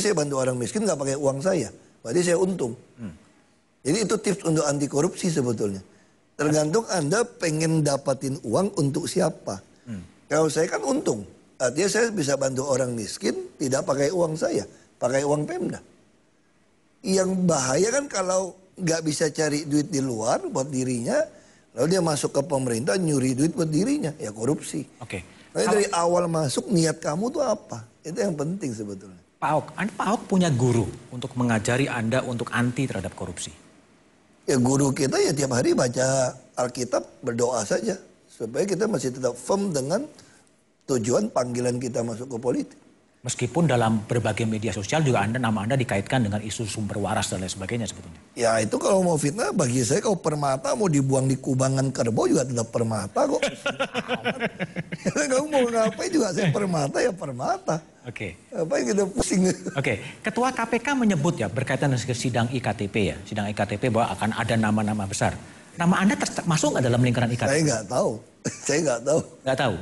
saya bantu orang miskin nggak pakai uang saya, berarti saya untung. Hmm. Jadi itu tips untuk anti korupsi sebetulnya. Tergantung Anda pengen dapatin uang untuk siapa. Hmm. Kalau saya kan untung, artinya saya bisa bantu orang miskin tidak pakai uang saya, pakai uang Pemda. Yang bahaya kan kalau nggak bisa cari duit di luar buat dirinya, lalu dia masuk ke pemerintah nyuri duit buat dirinya, ya korupsi. Oke. Okay. Tapi dari awal masuk niat kamu tuh apa? Itu yang penting sebetulnya. Pak Ahok, Anda, Pak Ahok punya guru untuk mengajari Anda untuk anti terhadap korupsi? Ya guru kita ya tiap hari baca Alkitab berdoa saja. Supaya kita masih tetap firm dengan tujuan panggilan kita masuk ke politik. Meskipun dalam berbagai media sosial juga anda nama anda dikaitkan dengan isu sumber waras dan lain sebagainya sebetulnya. Ya itu kalau mau fitnah bagi saya kalau permata mau dibuang di kubangan kerbau juga tetap permata kok. Kamu mau ngapain juga saya permata ya permata. Oke. Okay. Apa yang kita pusing? Oke, okay. Ketua KPK menyebut ya berkaitan dengan sidang IKTP ya, sidang IKTP bahwa akan ada nama-nama besar. Nama Anda masuk nggak dalam lingkaran IKTP? Saya nggak tahu. Saya nggak tahu. Nggak tahu.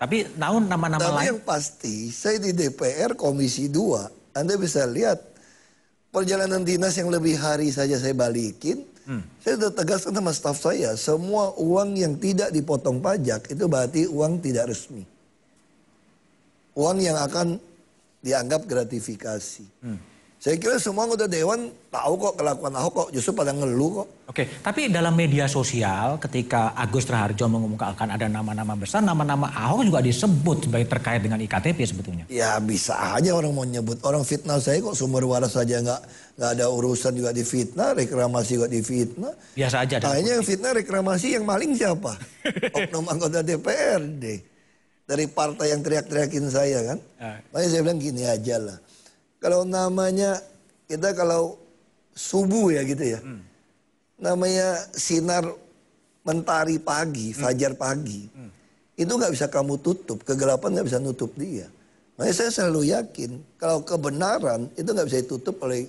Tapi naun nama-nama lain. Tapi yang pasti saya di DPR Komisi 2. Anda bisa lihat perjalanan dinas yang lebih hari saja saya balikin. Hmm. Saya sudah tegaskan sama staf saya, semua uang yang tidak dipotong pajak itu berarti uang tidak resmi. Uang yang akan dianggap gratifikasi. Hmm. Saya kira semua anggota dewan tahu kok kelakuan Ahok kok, justru pada ngeluh kok. Oke, tapi dalam media sosial ketika Agus Raharjo mengumumkan ada nama-nama besar, nama-nama Ahok juga disebut sebagai terkait dengan IKTP sebetulnya. Ya bisa aja orang mau nyebut, orang fitnah saya kok sumber waras saja nggak nggak ada urusan juga di fitnah, reklamasi juga fitnah. Biasa aja. Tanya yang fitnah reklamasi yang maling siapa? Oknum anggota DPRD dari partai yang teriak-teriakin saya kan. Ah. Makanya saya bilang gini aja lah kalau namanya kita kalau subuh ya gitu ya. Hmm. Namanya sinar mentari pagi, hmm. fajar pagi. Hmm. Itu nggak bisa kamu tutup, kegelapan nggak bisa nutup dia. Makanya saya selalu yakin kalau kebenaran itu nggak bisa ditutup oleh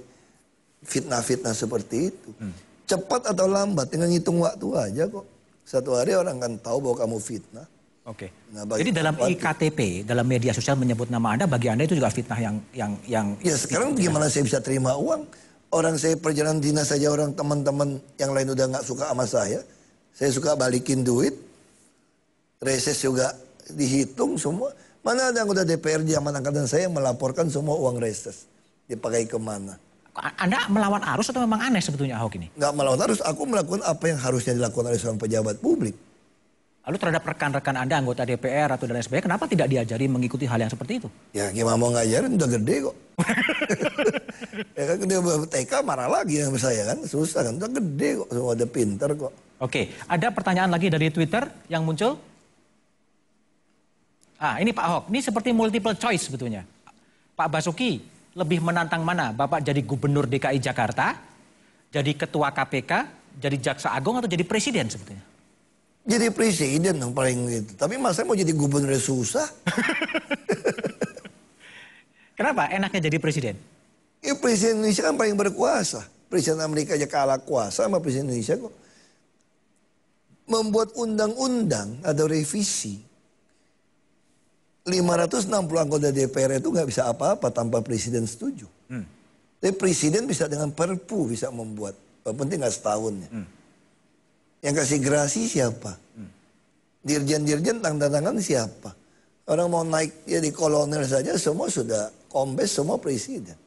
fitnah-fitnah seperti itu. Hmm. Cepat atau lambat, dengan ngitung waktu aja kok. Satu hari orang akan tahu bahwa kamu fitnah. Oke. Okay. Nah, Jadi dalam IKTP, dalam media sosial menyebut nama Anda, bagi Anda itu juga fitnah yang yang yang. Ya sekarang fitnah. gimana gitu. saya bisa terima uang? Orang saya perjalanan dinas saja orang teman-teman yang lain udah nggak suka sama saya, saya suka balikin duit, reses juga dihitung semua. Mana ada anggota DPR zaman angkatan saya melaporkan semua uang reses dipakai kemana? Anda melawan arus atau memang aneh sebetulnya Ahok ini? Nggak melawan arus, aku melakukan apa yang harusnya dilakukan oleh seorang pejabat publik Lalu terhadap rekan-rekan Anda, anggota DPR atau dari lain kenapa tidak diajari mengikuti hal yang seperti itu? Ya gimana mau ngajarin, udah gede kok. ya kan dia TK marah lagi sama saya kan, susah kan, udah gede kok, semua udah pinter kok. Oke, ada pertanyaan lagi dari Twitter yang muncul. Ah, ini Pak Ahok, ini seperti multiple choice sebetulnya. Pak Basuki lebih menantang mana? Bapak jadi gubernur DKI Jakarta, jadi ketua KPK, jadi jaksa agung atau jadi presiden sebetulnya? Jadi presiden yang paling itu, Tapi mas saya mau jadi gubernur susah. Kenapa enaknya jadi presiden? Ya presiden Indonesia kan paling berkuasa. Presiden Amerika aja kalah kuasa sama presiden Indonesia kok. Membuat undang-undang atau revisi. 560 anggota DPR itu nggak bisa apa-apa tanpa presiden setuju. Hmm. Tapi presiden bisa dengan perpu bisa membuat. Penting nggak setahunnya. Hmm. Yang kasih gerasi siapa? Dirjen-dirjen tanda tangan siapa? Orang mau naik ya di kolonel saja semua sudah kombes semua presiden.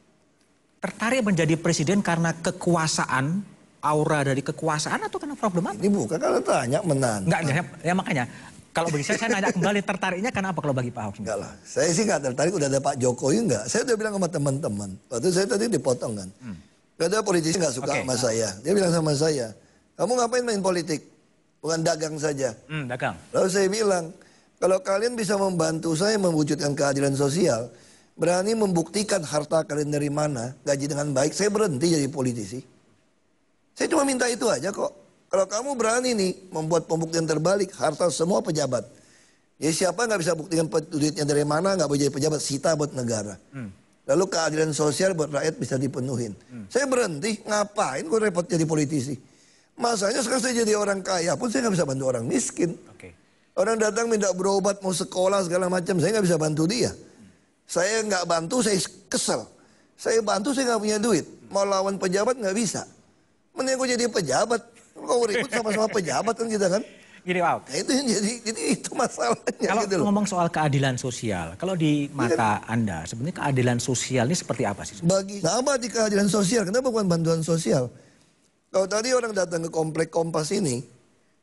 Tertarik menjadi presiden karena kekuasaan, aura dari kekuasaan atau karena problem apa? Ini bukan kalau tanya menang. Enggak, enggak, ya makanya. Kalau bagi saya, saya nanya kembali tertariknya karena apa kalau bagi Pak Ahok? Enggak lah, saya sih enggak tertarik udah ada Pak Jokowi enggak. Saya udah bilang sama teman-teman, waktu saya tadi dipotong kan. Hmm. Gak ada politisi enggak suka okay. sama saya. Dia bilang sama saya, kamu ngapain main politik? Bukan dagang saja. Hmm, dagang. Lalu saya bilang, kalau kalian bisa membantu saya mewujudkan keadilan sosial, berani membuktikan harta kalian dari mana, gaji dengan baik, saya berhenti jadi politisi. Saya cuma minta itu aja kok. Kalau kamu berani nih membuat pembuktian terbalik harta semua pejabat. Ya siapa nggak bisa buktikan duitnya dari mana, nggak boleh jadi pejabat, sita buat negara. Hmm. Lalu keadilan sosial buat rakyat bisa dipenuhin. Hmm. Saya berhenti, ngapain Kok repot jadi politisi. Masanya sekarang saya jadi orang kaya pun saya nggak bisa bantu orang miskin. Okay. Orang datang minta berobat, mau sekolah segala macam, saya nggak bisa bantu dia. Saya nggak bantu, saya kesel. Saya bantu, saya nggak punya duit. Mau lawan pejabat nggak bisa. Mending gue jadi pejabat. Kau ribut sama-sama pejabat kan kita kan. Gini Pak. Nah, itu jadi jadi itu masalahnya. Kalau gitu ngomong soal keadilan sosial, kalau di iya. mata ya. Anda sebenarnya keadilan sosial ini seperti apa sih? Bagi apa di keadilan sosial? Kenapa bukan bantuan sosial? Kalau tadi orang datang ke komplek kompas ini,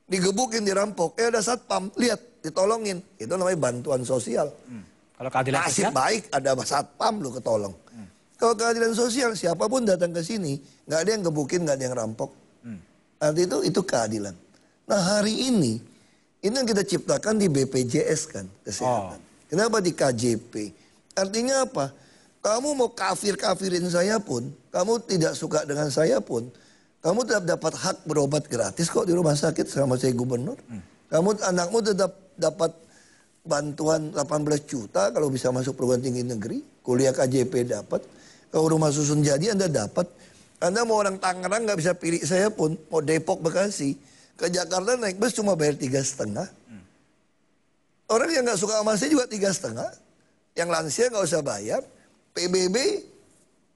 digebukin, dirampok, eh ada satpam, lihat, ditolongin. Itu namanya bantuan sosial. Hmm. Kalau keadilan Nasib sosial? baik ada satpam lu ketolong. Hmm. Kalau keadilan sosial, siapapun datang ke sini, nggak ada yang gebukin, nggak ada yang rampok. Hmm. Arti itu, itu keadilan. Nah hari ini, ini yang kita ciptakan di BPJS kan, kesehatan. Oh. Kenapa di KJP? Artinya apa? Kamu mau kafir-kafirin saya pun, kamu tidak suka dengan saya pun, kamu tetap dapat hak berobat gratis kok di rumah sakit selama saya gubernur. Kamu anakmu tetap dapat bantuan 18 juta kalau bisa masuk perguruan tinggi negeri, kuliah KJP dapat, kalau rumah susun jadi Anda dapat. Anda mau orang Tangerang nggak bisa pilih saya pun, mau Depok Bekasi, ke Jakarta naik bus cuma bayar tiga setengah. Orang yang nggak suka sama saya juga tiga setengah, yang lansia nggak usah bayar, PBB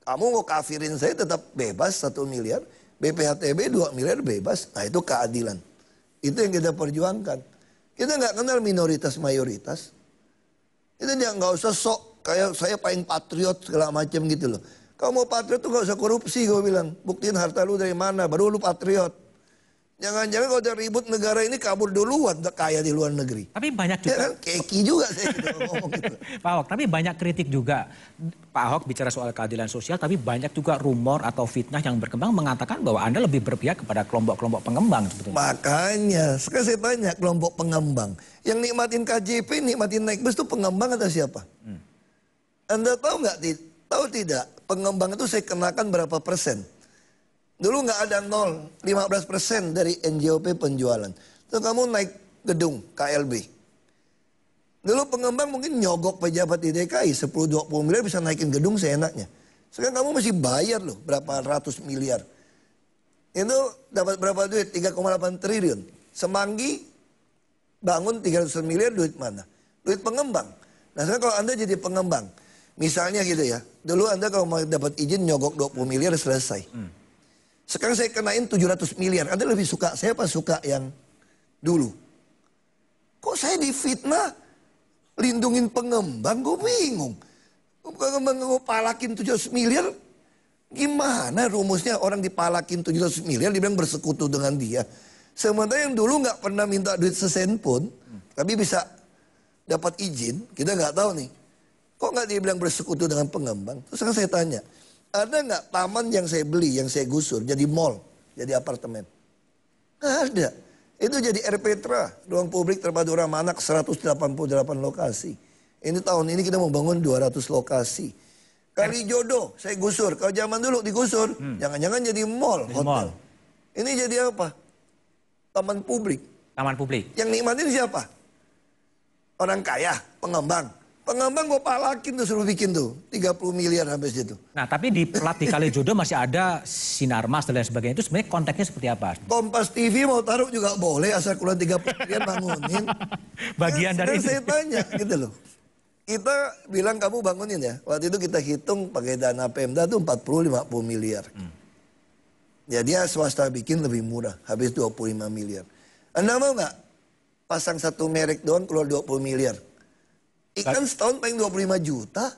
kamu mau kafirin saya tetap bebas satu miliar, BPHTB 2 miliar bebas. Nah itu keadilan. Itu yang kita perjuangkan. Kita nggak kenal minoritas mayoritas. itu Kita nggak usah sok kayak saya paling patriot segala macam gitu loh. Kamu mau patriot tuh gak usah korupsi gue bilang. Buktiin harta lu dari mana baru lu patriot. Jangan-jangan kalau udah ribut negara ini kabur duluan kaya di luar negeri. Tapi banyak ya juga. Ya Keki juga saya gitu ngomong gitu. Pak Ahok, tapi banyak kritik juga. Pak Ahok bicara soal keadilan sosial, tapi banyak juga rumor atau fitnah yang berkembang mengatakan bahwa Anda lebih berpihak kepada kelompok-kelompok pengembang sebetulnya. Makanya, sekarang saya tanya kelompok pengembang. Yang nikmatin KJP, nikmatin naik bus itu pengembang atau siapa? Hmm. Anda tahu nggak? Tahu tidak? Pengembang itu saya kenakan berapa persen? Dulu nggak ada nol, 15% dari NJOP penjualan. Terus kamu naik gedung KLB. Dulu pengembang mungkin nyogok pejabat di DKI 10-20 miliar bisa naikin gedung seenaknya. Sekarang kamu masih bayar loh berapa ratus miliar. Itu dapat berapa duit? 3,8 triliun. Semanggi bangun 300 miliar duit mana? Duit pengembang. Nah sekarang kalau Anda jadi pengembang, misalnya gitu ya. Dulu Anda kalau mau dapat izin nyogok 20 miliar selesai. Hmm. Sekarang saya kenain 700 miliar. Anda lebih suka saya apa suka yang dulu? Kok saya difitnah lindungin pengembang? Gue bingung. Pengembang gue palakin 700 miliar. Gimana rumusnya orang dipalakin 700 miliar dibilang bersekutu dengan dia. Sementara yang dulu gak pernah minta duit sesen pun. Tapi bisa dapat izin. Kita gak tahu nih. Kok gak dibilang bersekutu dengan pengembang? Terus sekarang saya tanya. Ada nggak taman yang saya beli, yang saya gusur, jadi mall, jadi apartemen? Nggak ada. Itu jadi RPTRA, ruang publik terpadu ramah anak 188 lokasi. Ini tahun ini kita mau bangun 200 lokasi. Kali jodoh, saya gusur. Kalau zaman dulu digusur, hmm. jangan-jangan hmm. jadi mall, hotel. Mall. Ini jadi apa? Taman publik. Taman publik. Yang nikmatin siapa? Orang kaya, pengembang. Pengembang gue palakin tuh suruh bikin tuh. 30 miliar habis itu. Nah tapi di pelat di Kali Jodoh masih ada sinar Sinarmas dan lain sebagainya. Itu sebenarnya konteksnya seperti apa? Kompas TV mau taruh juga boleh asal kurang 30 miliar bangunin. Bagian dari itu. saya tanya gitu loh. Kita bilang kamu bangunin ya. Waktu itu kita hitung pakai dana Pemda tuh 40-50 miliar. Hmm. Ya swasta bikin lebih murah. Habis 25 miliar. Anda mau gak pasang satu merek doang keluar 20 miliar? Ikan setahun paling 25 juta.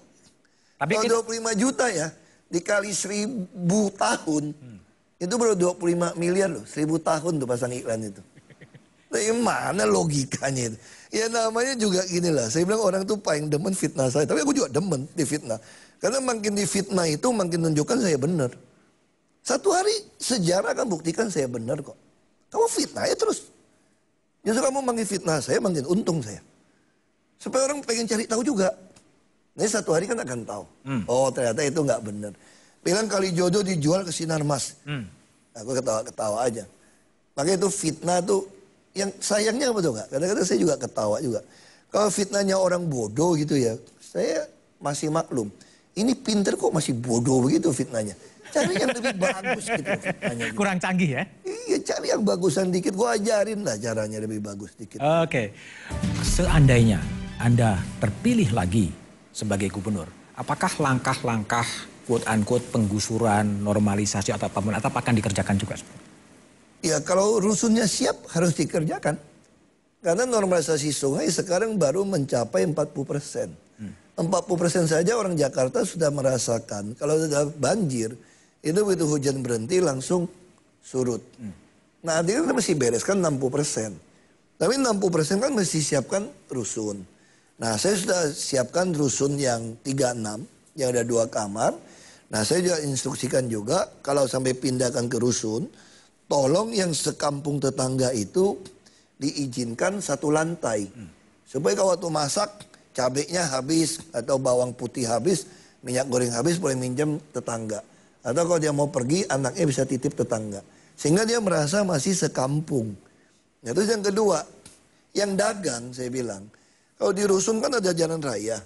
Tapi Kalau kita... 25 juta ya, dikali seribu tahun, hmm. itu baru 25 miliar loh. Seribu tahun tuh pasang iklan itu. Nah, mana logikanya itu? Ya namanya juga gini lah, saya bilang orang tuh paling demen fitnah saya. Tapi aku juga demen di fitnah. Karena makin di fitnah itu makin tunjukkan saya benar. Satu hari sejarah akan buktikan saya benar kok. Kamu fitnah ya terus. Justru kamu makin fitnah saya, makin untung saya. Supaya orang pengen cari tahu juga. Ini satu hari kan akan tahu. Hmm. Oh ternyata itu nggak benar. Bilang kali jodoh dijual ke sinar mas. Hmm. Aku ketawa-ketawa aja. Makanya itu fitnah tuh yang sayangnya apa tuh nggak? Kadang-kadang saya juga ketawa juga. Kalau fitnahnya orang bodoh gitu ya, saya masih maklum. Ini pinter kok masih bodoh begitu fitnahnya. Cari yang lebih bagus gitu fitnahnya. Gitu. Kurang canggih ya? Iya, cari yang bagusan dikit. Gue ajarin lah caranya lebih bagus dikit. Oke. Okay. Seandainya anda terpilih lagi sebagai gubernur, apakah langkah-langkah quote-unquote penggusuran, normalisasi atau apapun, atau akan dikerjakan juga? Ya kalau rusunnya siap harus dikerjakan. Karena normalisasi sungai sekarang baru mencapai 40 persen. 40 hmm. persen saja orang Jakarta sudah merasakan. Kalau sudah banjir, itu begitu hujan berhenti langsung surut. Hmm. Nah artinya kita mesti bereskan 60 persen. Tapi 60 persen kan mesti siapkan rusun. Nah, saya sudah siapkan rusun yang 36 yang ada dua kamar. Nah, saya juga instruksikan juga kalau sampai pindahkan ke rusun, tolong yang sekampung tetangga itu diizinkan satu lantai. Supaya kalau waktu masak cabenya habis atau bawang putih habis, minyak goreng habis boleh minjem tetangga. Atau kalau dia mau pergi anaknya bisa titip tetangga. Sehingga dia merasa masih sekampung. Nah, terus yang kedua, yang dagang saya bilang, kalau di rusun kan ada jalan raya.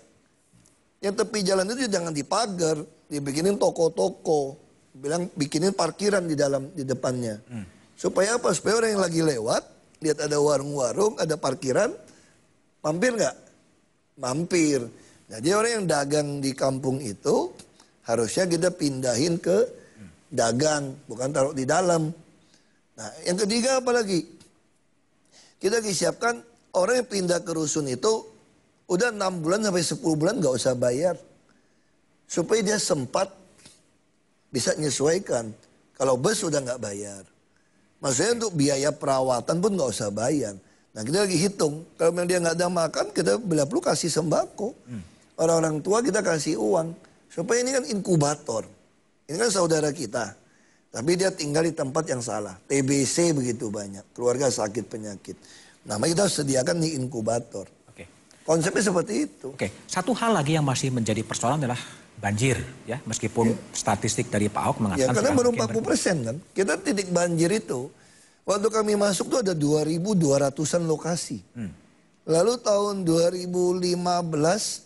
Yang tepi jalan itu jangan dipagar, dibikinin toko-toko, bilang bikinin parkiran di dalam di depannya. Hmm. Supaya apa? Supaya orang yang lagi lewat lihat ada warung-warung, ada parkiran, mampir nggak? Mampir. Nah, jadi orang yang dagang di kampung itu harusnya kita pindahin ke dagang, bukan taruh di dalam. Nah, yang ketiga apa lagi? Kita disiapkan orang yang pindah ke rusun itu udah enam bulan sampai 10 bulan nggak usah bayar. Supaya dia sempat bisa menyesuaikan. Kalau bus udah nggak bayar. Maksudnya untuk biaya perawatan pun nggak usah bayar. Nah kita lagi hitung, kalau memang dia nggak ada makan, kita bila perlu kasih sembako. Hmm. Orang-orang tua kita kasih uang. Supaya ini kan inkubator. Ini kan saudara kita. Tapi dia tinggal di tempat yang salah. TBC begitu banyak. Keluarga sakit penyakit. Nama kita sediakan di inkubator. Oke. Konsepnya seperti itu. Oke, satu hal lagi yang masih menjadi persoalan adalah banjir ya meskipun yeah. statistik dari Pak Ahok mengatakan ya, karena baru 40 persen kan kita titik banjir itu waktu kami masuk tuh ada 2.200an lokasi hmm. lalu tahun 2015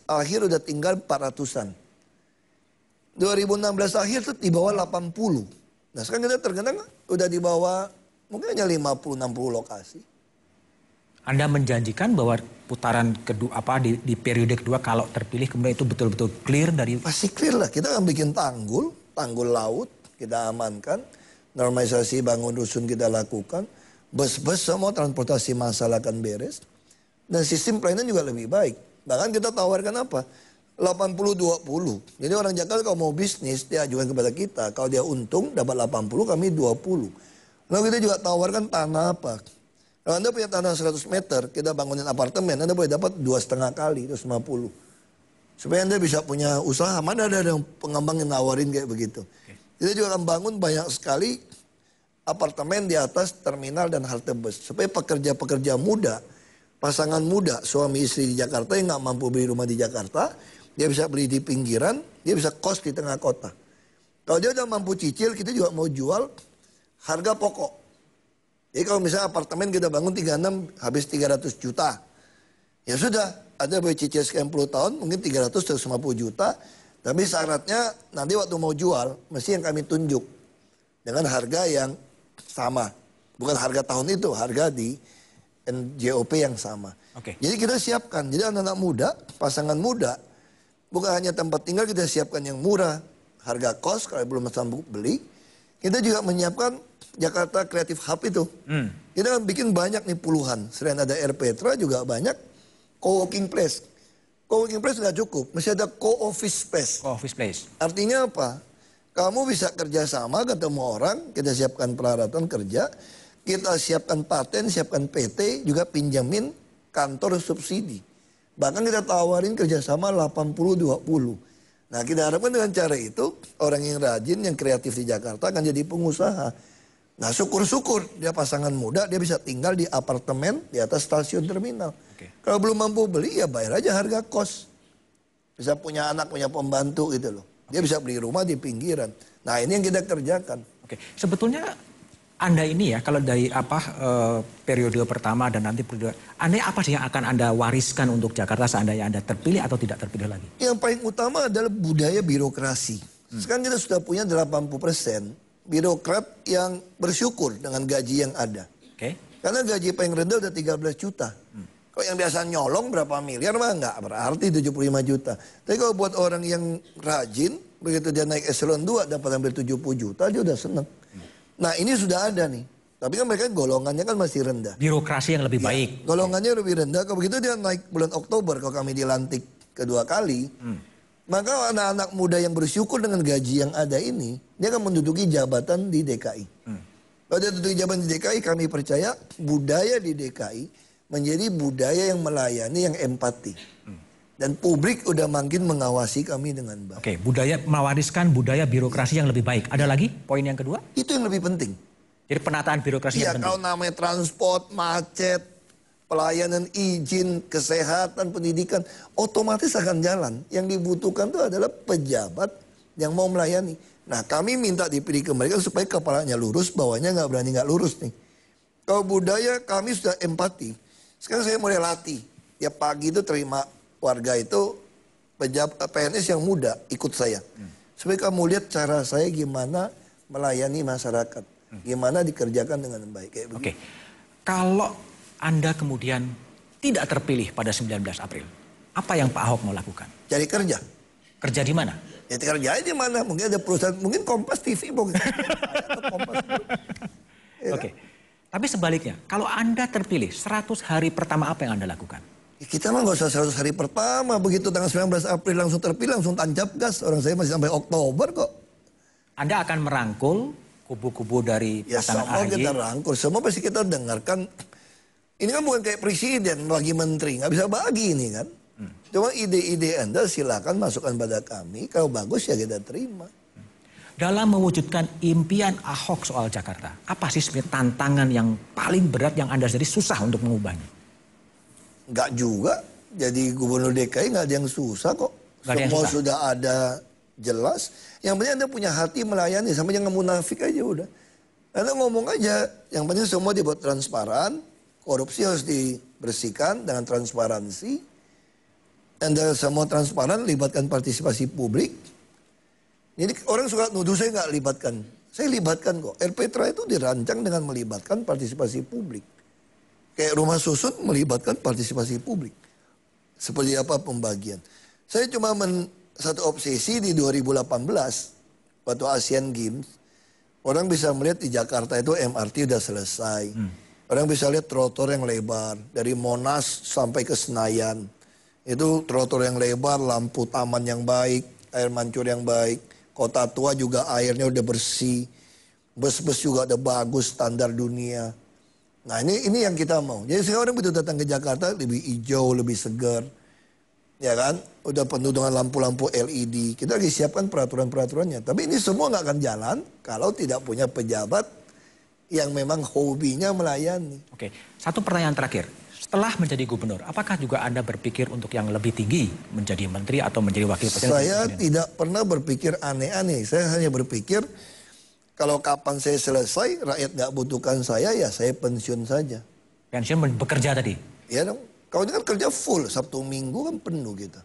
akhir udah tinggal 400an 2016 akhir tuh di bawah 80 nah sekarang kita tergenang udah di bawah mungkin hanya 50-60 lokasi anda menjanjikan bahwa putaran kedua apa di, di periode kedua kalau terpilih kemudian itu betul-betul clear dari pasti clear lah kita akan bikin tanggul tanggul laut kita amankan normalisasi bangun dusun kita lakukan bus-bus semua transportasi massal akan beres dan sistem pelayanan juga lebih baik bahkan kita tawarkan apa 80-20 jadi orang Jakarta kalau mau bisnis dia ajukan kepada kita kalau dia untung dapat 80 kami 20 lalu kita juga tawarkan tanah apa kalau Anda punya tanah 100 meter, kita bangunin apartemen, Anda boleh dapat dua setengah kali, itu 50. Supaya Anda bisa punya usaha, mana ada yang pengembang nawarin kayak begitu. Kita juga akan bangun banyak sekali apartemen di atas terminal dan halte bus. Supaya pekerja-pekerja muda, pasangan muda, suami istri di Jakarta yang nggak mampu beli rumah di Jakarta, dia bisa beli di pinggiran, dia bisa kos di tengah kota. Kalau dia udah mampu cicil, kita juga mau jual harga pokok. Jadi kalau misalnya apartemen kita bangun 36 habis 300 juta. Ya sudah, ada boleh cicil sekian puluh tahun mungkin 300 50 juta. Tapi syaratnya nanti waktu mau jual mesti yang kami tunjuk dengan harga yang sama. Bukan harga tahun itu, harga di NJOP yang sama. Okay. Jadi kita siapkan. Jadi anak-anak muda, pasangan muda, bukan hanya tempat tinggal kita siapkan yang murah, harga kos kalau belum sanggup beli, kita juga menyiapkan Jakarta Creative Hub itu. Hmm. Kita kan bikin banyak nih puluhan. Selain ada Air Petra juga banyak co-working place. Co-working place nggak cukup, masih ada co-office space. Co-office place. Artinya apa? Kamu bisa kerja sama ketemu orang, kita siapkan peralatan kerja, kita siapkan paten, siapkan PT, juga pinjamin kantor subsidi. Bahkan kita tawarin kerjasama 80-20. Nah kita harapkan dengan cara itu orang yang rajin, yang kreatif di Jakarta akan jadi pengusaha. Nah syukur-syukur dia pasangan muda dia bisa tinggal di apartemen di atas stasiun terminal. Okay. Kalau belum mampu beli ya bayar aja harga kos. Bisa punya anak punya pembantu gitu loh. Dia bisa beli rumah di pinggiran. Nah ini yang kita kerjakan. Oke okay. sebetulnya anda ini ya kalau dari apa e, periode pertama dan nanti periode Anda apa sih yang akan Anda wariskan untuk Jakarta seandainya Anda terpilih atau tidak terpilih lagi? Yang paling utama adalah budaya birokrasi. Hmm. Sekarang kita sudah punya 80 persen birokrat yang bersyukur dengan gaji yang ada. Okay. Karena gaji paling rendah udah 13 juta. Hmm. Kalau yang biasa nyolong berapa miliar mah enggak, berarti 75 juta. Tapi kalau buat orang yang rajin, begitu dia naik eselon 2 dapat hampir 70 juta dia udah seneng. Hmm. Nah ini sudah ada nih. Tapi kan mereka golongannya kan masih rendah. Birokrasi yang lebih ya, baik. Golongannya okay. lebih rendah. Kalau begitu dia naik bulan Oktober kalau kami dilantik kedua kali. Hmm maka anak-anak muda yang bersyukur dengan gaji yang ada ini, dia akan menduduki jabatan di DKI. Hmm. Kalau dia duduki jabatan di DKI, kami percaya budaya di DKI menjadi budaya yang melayani, yang empati. Hmm. Dan publik udah makin mengawasi kami dengan baik. Oke, budaya mewariskan budaya birokrasi yang lebih baik. Ada lagi poin yang kedua? Itu yang lebih penting. Jadi penataan birokrasi ya, yang penting. Iya, kalau namanya transport, macet, pelayanan izin, kesehatan, pendidikan, otomatis akan jalan. Yang dibutuhkan itu adalah pejabat yang mau melayani. Nah kami minta dipilih kembali supaya kepalanya lurus, bawahnya nggak berani nggak lurus nih. Kalau budaya kami sudah empati. Sekarang saya mulai latih. Ya pagi itu terima warga itu pejabat eh, PNS yang muda ikut saya. Hmm. Supaya kamu lihat cara saya gimana melayani masyarakat. Hmm. Gimana dikerjakan dengan baik. Oke. Okay. Kalau anda kemudian tidak terpilih pada 19 April. Apa yang Pak Ahok mau lakukan? Cari kerja. Kerja di mana? Ya kerja di mana? Mungkin ada perusahaan, mungkin Kompas TV mungkin. Iya Oke. Okay. Tapi sebaliknya, kalau Anda terpilih 100 hari pertama apa yang Anda lakukan? Ya, kita mah nggak usah 100 hari pertama. Begitu tanggal 19 April langsung terpilih, langsung tancap gas. Orang saya masih sampai Oktober kok. Anda akan merangkul kubu-kubu dari ya, semua kita rangkul. Semua pasti kita dengarkan ini kan bukan kayak presiden lagi menteri, nggak bisa bagi ini kan. Hmm. Cuma ide-ide Anda silakan masukkan pada kami, kalau bagus ya kita terima. Dalam mewujudkan impian Ahok soal Jakarta, apa sih sebenarnya tantangan yang paling berat yang Anda jadi susah untuk mengubahnya? Enggak juga, jadi gubernur DKI nggak ada yang susah kok. Gak Semua susah. sudah ada jelas. Yang penting Anda punya hati melayani, sama jangan munafik aja udah. Anda ngomong aja, yang penting semua dibuat transparan, Korupsi harus dibersihkan dengan transparansi. Dan dalam semua transparan, libatkan partisipasi publik. Jadi orang suka nuduh saya nggak libatkan. Saya libatkan kok. RPTRA itu dirancang dengan melibatkan partisipasi publik. Kayak rumah susun melibatkan partisipasi publik. Seperti apa pembagian. Saya cuma men, satu obsesi di 2018 waktu Asian Games. Orang bisa melihat di Jakarta itu MRT udah selesai. Hmm Orang bisa lihat trotoar yang lebar dari Monas sampai ke Senayan. Itu trotoar yang lebar, lampu taman yang baik, air mancur yang baik. Kota tua juga airnya udah bersih. Bus-bus juga udah bagus standar dunia. Nah ini ini yang kita mau. Jadi sekarang orang begitu datang ke Jakarta lebih hijau, lebih segar. Ya kan? Udah penuh dengan lampu-lampu LED. Kita lagi siapkan peraturan-peraturannya. Tapi ini semua nggak akan jalan kalau tidak punya pejabat yang memang hobinya melayani. Oke, satu pertanyaan terakhir. Setelah menjadi gubernur, apakah juga Anda berpikir untuk yang lebih tinggi menjadi menteri atau menjadi wakil presiden? Saya tidak pernah berpikir aneh-aneh. Saya hanya berpikir kalau kapan saya selesai, rakyat nggak butuhkan saya, ya saya pensiun saja. Pensiun bekerja tadi? Iya dong. Kalau kan kerja full, Sabtu Minggu kan penuh gitu.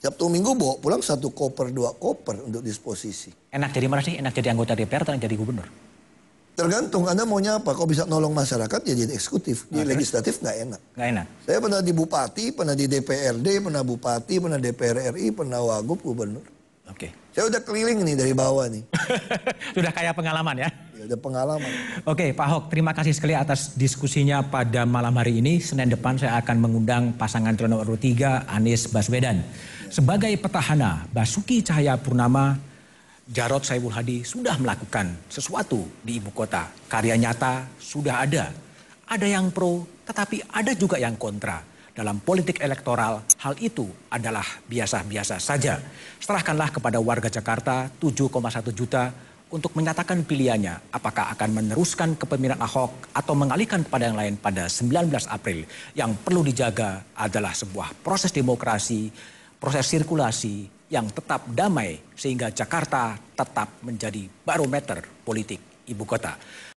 Sabtu Minggu bawa pulang satu koper, dua koper untuk disposisi. Enak jadi mana sih? Enak jadi anggota DPR atau jadi gubernur? Tergantung Anda maunya apa. Kalau bisa nolong masyarakat ya jadi eksekutif. Di okay. legislatif nggak enak. Nggak enak. Saya pernah di bupati, pernah di DPRD, pernah bupati, pernah DPR RI, pernah wagub gubernur. Oke. Okay. Saya udah keliling nih dari bawah nih. Sudah kayak pengalaman ya? Ya pengalaman. Oke Pak Hok, terima kasih sekali atas diskusinya pada malam hari ini. Senin depan saya akan mengundang pasangan Trono 3 Anies Baswedan. Sebagai petahana, Basuki Cahaya Purnama Jarod Saiful Hadi sudah melakukan sesuatu di ibu kota. Karya nyata sudah ada. Ada yang pro, tetapi ada juga yang kontra. Dalam politik elektoral, hal itu adalah biasa-biasa saja. Serahkanlah kepada warga Jakarta 7,1 juta untuk menyatakan pilihannya apakah akan meneruskan kepemimpinan Ahok atau mengalihkan kepada yang lain pada 19 April. Yang perlu dijaga adalah sebuah proses demokrasi, proses sirkulasi, yang tetap damai sehingga Jakarta tetap menjadi barometer politik ibu kota.